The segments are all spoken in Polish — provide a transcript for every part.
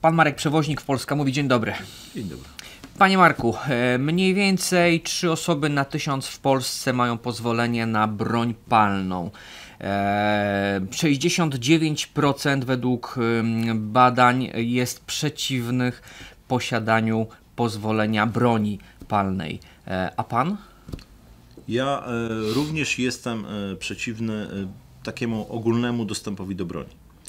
Pan Marek Przewoźnik w Polska mówi dzień dobry. Dzień dobry. Panie Marku, e, mniej więcej trzy osoby na tysiąc w Polsce mają pozwolenie na broń palną. 69% e, według badań jest przeciwnych posiadaniu pozwolenia broni palnej. E, a pan? Ja również jestem przeciwny takiemu ogólnemu dostępowi do broni.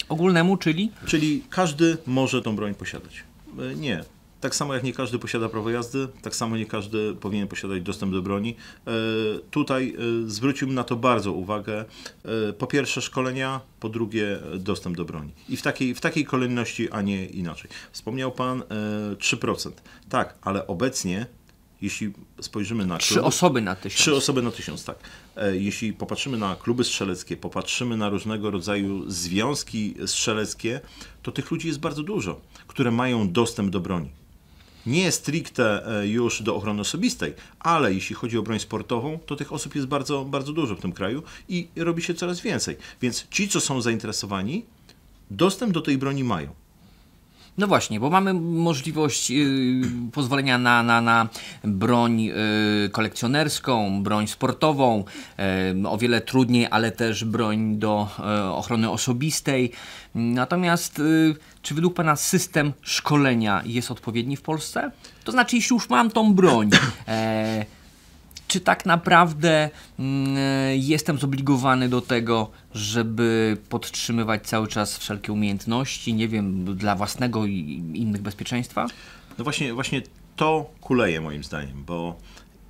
Ogólnemu, czyli? Czyli każdy może tą broń posiadać. E, nie. Tak samo jak nie każdy posiada prawo jazdy, tak samo nie każdy powinien posiadać dostęp do broni. E, tutaj e, zwróciłbym na to bardzo uwagę. Po pierwsze szkolenia, po drugie dostęp do broni. I w takiej, w takiej kolejności, a nie inaczej. Wspomniał Pan 3%. Tak, ale obecnie jeśli spojrzymy na. Trzy kluby, osoby na tysiąc. Trzy osoby na tysiąc, tak. E, jeśli popatrzymy na kluby strzeleckie, popatrzymy na różnego rodzaju związki strzeleckie, to tych ludzi jest bardzo dużo, które mają dostęp do broni. Nie stricte e, już do ochrony osobistej, ale jeśli chodzi o broń sportową, to tych osób jest bardzo, bardzo dużo w tym kraju i robi się coraz więcej. Więc ci, co są zainteresowani, dostęp do tej broni mają. No właśnie, bo mamy możliwość yy, pozwolenia na, na, na broń yy, kolekcjonerską, broń sportową, yy, o wiele trudniej, ale też broń do e, ochrony osobistej. Natomiast y, czy według Pana system szkolenia jest odpowiedni w Polsce? To znaczy, jeśli już mam tą broń, e, czy tak naprawdę mm, e, jestem zobligowany do tego, żeby podtrzymywać cały czas wszelkie umiejętności, nie wiem, dla własnego i innych bezpieczeństwa? No właśnie, właśnie to kuleje moim zdaniem, bo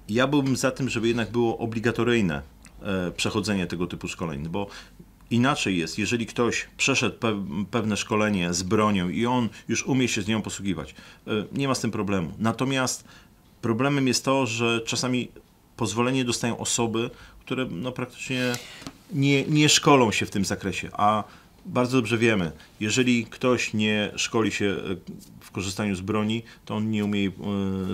ja byłbym za tym, żeby jednak było obligatoryjne e, przechodzenie tego typu szkoleń, bo Inaczej jest, jeżeli ktoś przeszedł pewne szkolenie z bronią i on już umie się z nią posługiwać. E, nie ma z tym problemu. Natomiast problemem jest to, że czasami pozwolenie dostają osoby, które no, praktycznie nie, nie szkolą się w tym zakresie, a bardzo dobrze wiemy, jeżeli ktoś nie szkoli się e, w korzystaniu z broni, to on nie e,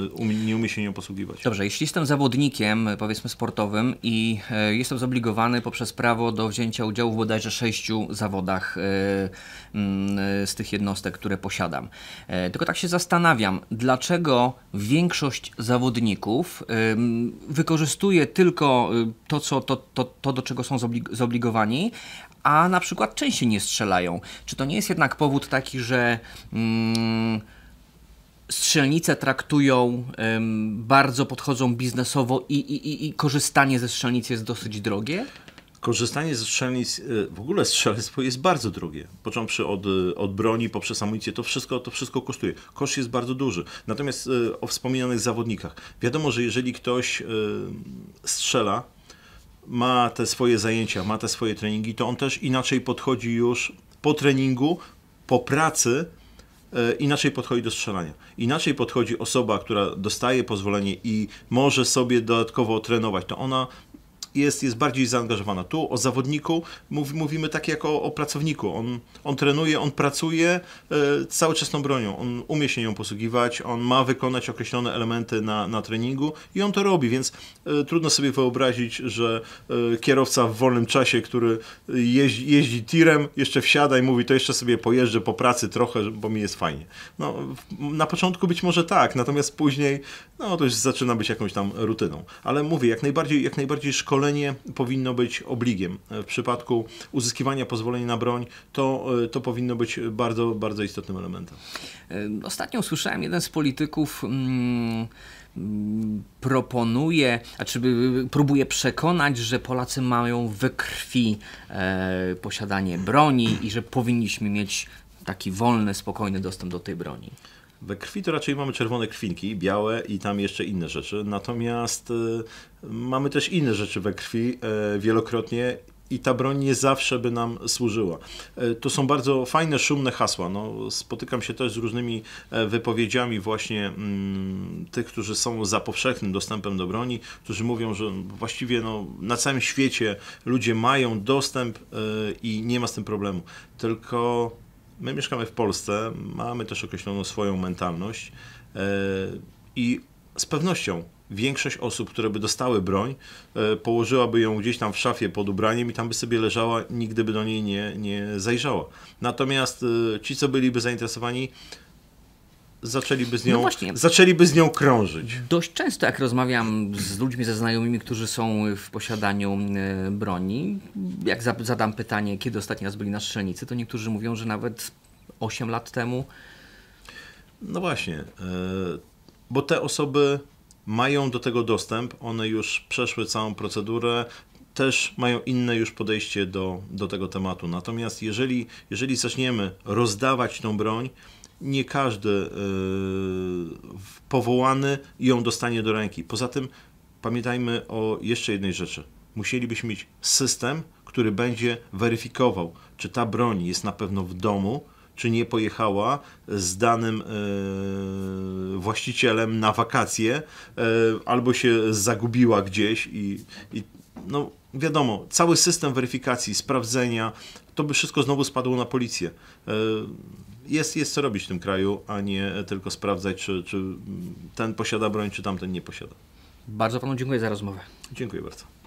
umie, nie umie się nią posługiwać. Dobrze, jeśli jestem zawodnikiem, powiedzmy sportowym i e, jestem zobligowany poprzez prawo do wzięcia udziału w bodajże sześciu zawodach mm, z tych jednostek, które posiadam. tylko tak się zastanawiam, dlaczego większość zawodników wykorzystuje tylko to, co, to, to, to do czego są zobligowani, a na przykład częściej nie strzelają. Czy to nie jest jednak powód taki, że mm, strzelnice traktują, ym, bardzo podchodzą biznesowo i, i, i korzystanie ze strzelnic jest dosyć drogie? Korzystanie ze strzelnic, e, w ogóle strzelectwo jest bardzo drogie. Począwszy od, e, od broni, poprzez amunicję, to wszystko, to wszystko kosztuje. Koszt jest bardzo duży. Natomiast e, o wspomnianych zawodnikach. Wiadomo, że jeżeli ktoś strzela, ma te swoje zajęcia, ma te swoje treningi, to on też inaczej podchodzi już po treningu, po pracy, e, inaczej podchodzi do strzelania. Inaczej podchodzi osoba, która dostaje pozwolenie i może sobie dodatkowo trenować. To ona jest, jest bardziej zaangażowana. Tu o zawodniku mów, mówimy tak jak o, o, pracowniku. On, on trenuje, on pracuje e, cały czas tą bronią. On umie się nią posługiwać, on ma wykonać określone elementy na, na treningu i on to robi, więc e, trudno sobie wyobrazić, że e, kierowca w wolnym czasie, który jeździ, jeździ tirem, jeszcze wsiada i mówi, to jeszcze sobie pojeżdżę po pracy trochę, bo mi jest fajnie. No, na początku być może tak, natomiast później no, to już zaczyna być jakąś tam rutyną. Ale mówię, jak najbardziej, jak najbardziej szkolenie pozwolenie powinno być obligiem. W przypadku uzyskiwania pozwolenia na broń to, e, to powinno być bardzo, bardzo istotnym elementem. E, ostatnio słyszałem, jeden z polityków. Hmm proponuje, czy próbuje przekonać, że Polacy mają we krwi e, posiadanie broni i że powinniśmy mieć taki wolny, spokojny dostęp do tej broni. We krwi to raczej mamy czerwone krwinki, białe i tam jeszcze inne rzeczy. Natomiast y, mamy też inne rzeczy we krwi e, wielokrotnie i ta broń nie zawsze by nam służyła. E, to są bardzo fajne, szumne hasła. No, spotykam się też z różnymi e, wypowiedziami właśnie mm, tych, którzy są za powszechnym dostępem do broni, którzy mówią, że właściwie no, na całym świecie ludzie mają dostęp i nie ma z tym problemu. Tylko My mieszkamy w Polsce, mamy też określoną swoją mentalność e, i z pewnością większość osób, które by dostały broń, e, położyłaby ją gdzieś tam w szafie pod ubraniem i tam by sobie leżała, nigdy by do niej nie, nie zajrzała. Natomiast e, ci, co byliby zainteresowani zaczęliby z no nią, no właśnie, zaczęliby z nią krążyć. Dość często, jak rozmawiam z ludźmi, ze znajomymi, którzy są w posiadaniu e, broni, jak zadam pytanie, kiedy ostatni raz byli na strzelnicy, to niektórzy mówią, że nawet 8 lat temu. No właśnie, e, bo te osoby mają do tego dostęp, one już przeszły całą procedurę, też mają inne już podejście do, do tego tematu. Natomiast jeżeli, jeżeli zaczniemy rozdawać tą broń, nie każdy e, powołany ją dostanie do ręki. Poza tym pamiętajmy o jeszcze jednej rzeczy. Musielibyśmy mieć system, który będzie weryfikował, czy ta broń jest na pewno w domu, czy nie pojechała z danym e, właścicielem na wakacje, e, albo się zagubiła gdzieś i, i, no wiadomo, cały system weryfikacji, sprawdzenia, to by wszystko znowu spadło na policję jest, jest co robić w tym kraju, a nie tylko sprawdzać, czy, czy ten posiada broń, czy tamten nie posiada. Bardzo panu dziękuję za rozmowę. Dziękuję bardzo.